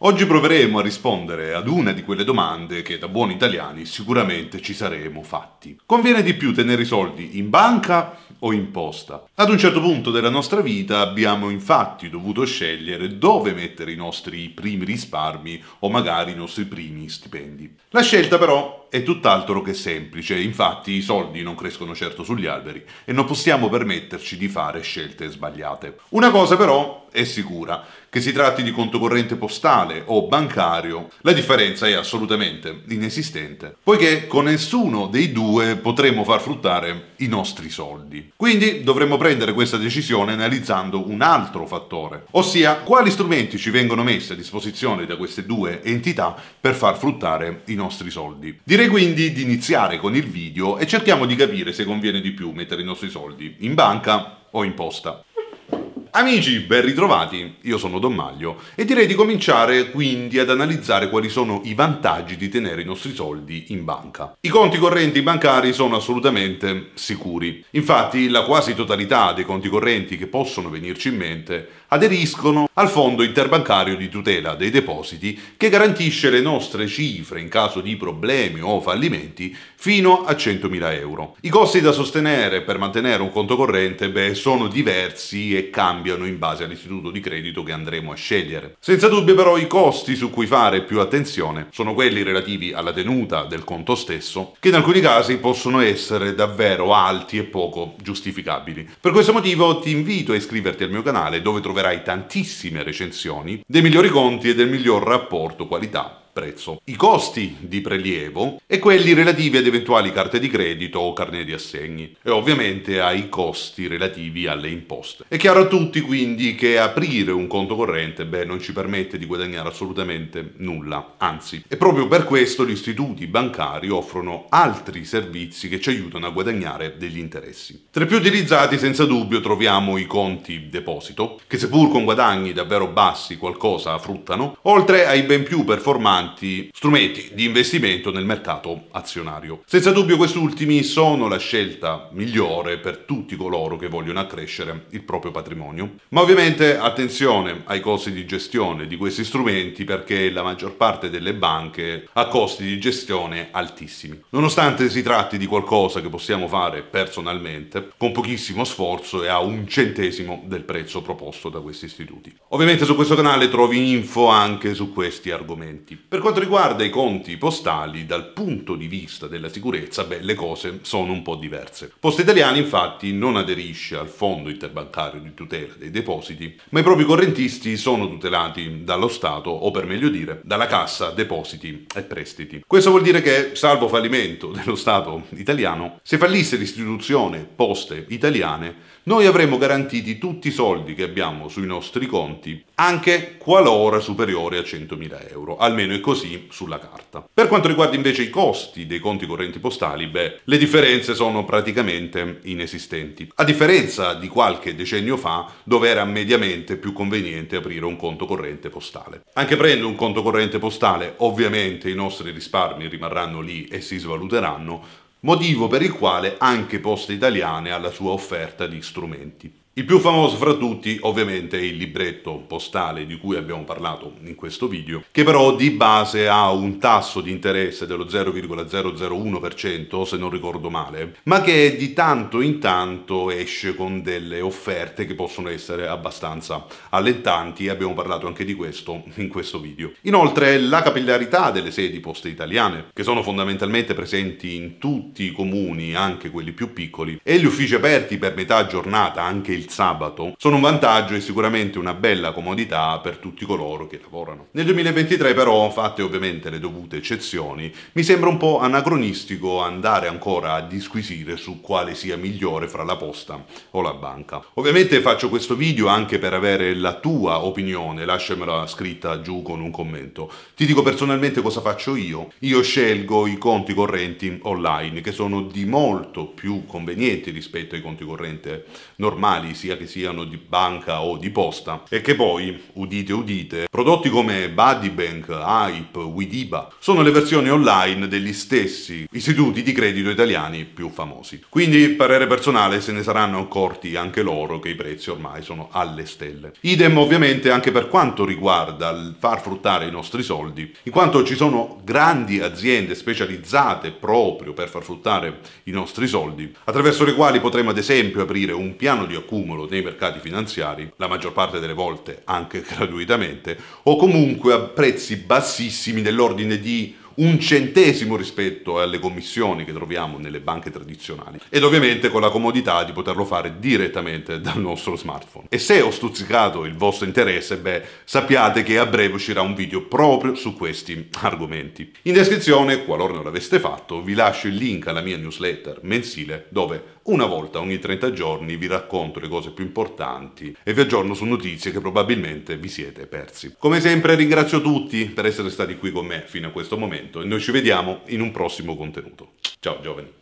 Oggi proveremo a rispondere ad una di quelle domande che da buoni italiani sicuramente ci saremo fatti. Conviene di più tenere i soldi in banca o in posta? Ad un certo punto della nostra vita abbiamo infatti dovuto scegliere dove mettere i nostri primi risparmi o magari i nostri primi stipendi. La scelta però è tutt'altro che semplice, infatti i soldi non crescono certo sugli alberi e non possiamo permetterci di fare scelte sbagliate. Una cosa però è sicura, che si tratti di conto corrente postale o bancario, la differenza è assolutamente inesistente, poiché con nessuno dei due potremo far fruttare i nostri soldi. Quindi dovremmo prendere questa decisione analizzando un altro fattore, ossia quali strumenti ci vengono messi a disposizione da queste due entità per far fruttare i nostri soldi. Di Direi quindi di iniziare con il video e cerchiamo di capire se conviene di più mettere i nostri soldi in banca o in posta. Amici, ben ritrovati, io sono Don Maglio e direi di cominciare quindi ad analizzare quali sono i vantaggi di tenere i nostri soldi in banca. I conti correnti bancari sono assolutamente sicuri, infatti la quasi totalità dei conti correnti che possono venirci in mente aderiscono al fondo interbancario di tutela dei depositi che garantisce le nostre cifre in caso di problemi o fallimenti fino a 100.000 euro. I costi da sostenere per mantenere un conto corrente beh, sono diversi e cambiano cambiano in base all'istituto di credito che andremo a scegliere. Senza dubbio però i costi su cui fare più attenzione sono quelli relativi alla tenuta del conto stesso, che in alcuni casi possono essere davvero alti e poco giustificabili. Per questo motivo ti invito a iscriverti al mio canale dove troverai tantissime recensioni dei migliori conti e del miglior rapporto qualità prezzo, i costi di prelievo e quelli relativi ad eventuali carte di credito o carnet di assegni e ovviamente ai costi relativi alle imposte. È chiaro a tutti quindi che aprire un conto corrente beh, non ci permette di guadagnare assolutamente nulla, anzi è proprio per questo gli istituti bancari offrono altri servizi che ci aiutano a guadagnare degli interessi. Tra i più utilizzati senza dubbio troviamo i conti deposito, che seppur con guadagni davvero bassi qualcosa fruttano, oltre ai ben più performanti importanti strumenti di investimento nel mercato azionario. Senza dubbio questi ultimi sono la scelta migliore per tutti coloro che vogliono accrescere il proprio patrimonio. Ma ovviamente attenzione ai costi di gestione di questi strumenti perché la maggior parte delle banche ha costi di gestione altissimi. Nonostante si tratti di qualcosa che possiamo fare personalmente, con pochissimo sforzo e a un centesimo del prezzo proposto da questi istituti. Ovviamente su questo canale trovi info anche su questi argomenti. Per per quanto riguarda i conti postali, dal punto di vista della sicurezza, beh, le cose sono un po' diverse. Poste Italiane infatti non aderisce al Fondo Interbancario di tutela dei depositi, ma i propri correntisti sono tutelati dallo Stato, o per meglio dire, dalla Cassa Depositi e Prestiti. Questo vuol dire che, salvo fallimento dello Stato italiano, se fallisse l'istituzione Poste Italiane, noi avremmo garantiti tutti i soldi che abbiamo sui nostri conti, anche qualora superiore a 100.000 euro, almeno e così sulla carta. Per quanto riguarda invece i costi dei conti correnti postali, beh, le differenze sono praticamente inesistenti, a differenza di qualche decennio fa dove era mediamente più conveniente aprire un conto corrente postale. Anche aprendo un conto corrente postale, ovviamente i nostri risparmi rimarranno lì e si svaluteranno, motivo per il quale anche Poste Italiane ha la sua offerta di strumenti. Il più famoso fra tutti ovviamente è il libretto postale di cui abbiamo parlato in questo video, che però di base ha un tasso di interesse dello 0,001% se non ricordo male, ma che di tanto in tanto esce con delle offerte che possono essere abbastanza allentanti e abbiamo parlato anche di questo in questo video. Inoltre la capillarità delle sedi poste italiane, che sono fondamentalmente presenti in tutti i comuni, anche quelli più piccoli, e gli uffici aperti per metà giornata, anche il sabato sono un vantaggio e sicuramente una bella comodità per tutti coloro che lavorano. Nel 2023 però, fatte ovviamente le dovute eccezioni, mi sembra un po' anacronistico andare ancora a disquisire su quale sia migliore fra la posta o la banca. Ovviamente faccio questo video anche per avere la tua opinione, lasciamela scritta giù con un commento. Ti dico personalmente cosa faccio io. Io scelgo i conti correnti online che sono di molto più convenienti rispetto ai conti correnti normali sia che siano di banca o di posta, e che poi, udite udite, prodotti come Buddybank, Hype, Widiba sono le versioni online degli stessi istituti di credito italiani più famosi. Quindi, parere personale, se ne saranno accorti anche loro che i prezzi ormai sono alle stelle. Idem ovviamente anche per quanto riguarda il far fruttare i nostri soldi, in quanto ci sono grandi aziende specializzate proprio per far fruttare i nostri soldi, attraverso le quali potremo ad esempio aprire un piano di accumulo accumulo nei mercati finanziari, la maggior parte delle volte anche gratuitamente, o comunque a prezzi bassissimi dell'ordine di un centesimo rispetto alle commissioni che troviamo nelle banche tradizionali ed ovviamente con la comodità di poterlo fare direttamente dal nostro smartphone. E se ho stuzzicato il vostro interesse, beh, sappiate che a breve uscirà un video proprio su questi argomenti. In descrizione, qualora non l'aveste fatto, vi lascio il link alla mia newsletter mensile dove una volta ogni 30 giorni vi racconto le cose più importanti e vi aggiorno su notizie che probabilmente vi siete persi. Come sempre ringrazio tutti per essere stati qui con me fino a questo momento argomento e noi ci vediamo in un prossimo contenuto. Ciao giovani!